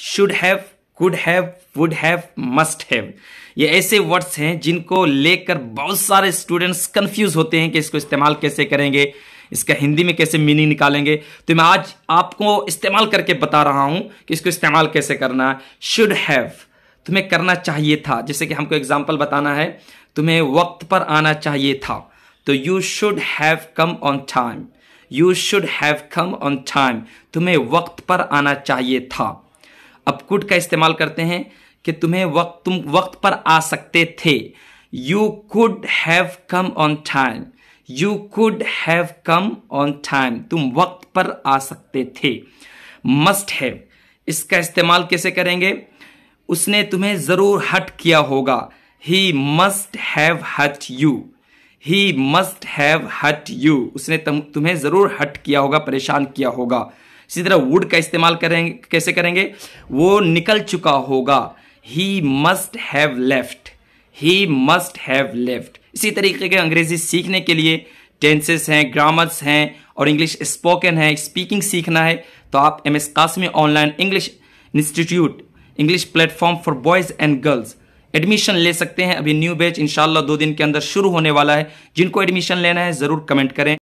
should have could have would have must have ये ऐसे words हैं जिनको लेकर बहुत सारे स्टूडेंट्स कंफ्यूज होते हैं कि इसको इस्तेमाल कैसे करेंगे इसका हिंदी में कैसे मीनिंग निकालेंगे तो मैं आज आपको इस्तेमाल करके बता रहा हूं कि इसको इस्तेमाल कैसे करना है शुड हैव तुम्हें करना चाहिए था जैसे कि हमको एग्जाम्पल बताना है तुम्हें वक्त पर आना चाहिए था तो you should have come on time you should have come on time तुम्हें वक्त पर आना चाहिए था अब कुड का इस्तेमाल करते हैं कि तुम्हें वक्त तुम वक्त पर आ सकते थे you could have come on time you could have come on time तुम वक्त पर आ सकते थे मस्ट हैव इसका इस्तेमाल कैसे करेंगे उसने तुम्हें जरूर हट किया होगा he must have hit you he must have hit you उसने तुम्हें जरूर हट किया होगा परेशान किया होगा इसी तरह वुड का इस्तेमाल करेंगे कैसे करेंगे वो निकल चुका होगा he must have left he must have left इसी तरीके के अंग्रेजी सीखने के लिए टेंसेस हैं ग्रामर्स हैं और इंग्लिश स्पोकन है स्पीकिंग सीखना है तो आप M S Qasmi online English institute English platform for boys and girls admission ले सकते हैं अभी न्यू बैच इंशाल्लाह दो दिन के अंदर शुरू होने वाला है जिनको एडमिशन लेना है ज़रूर कमेंट करें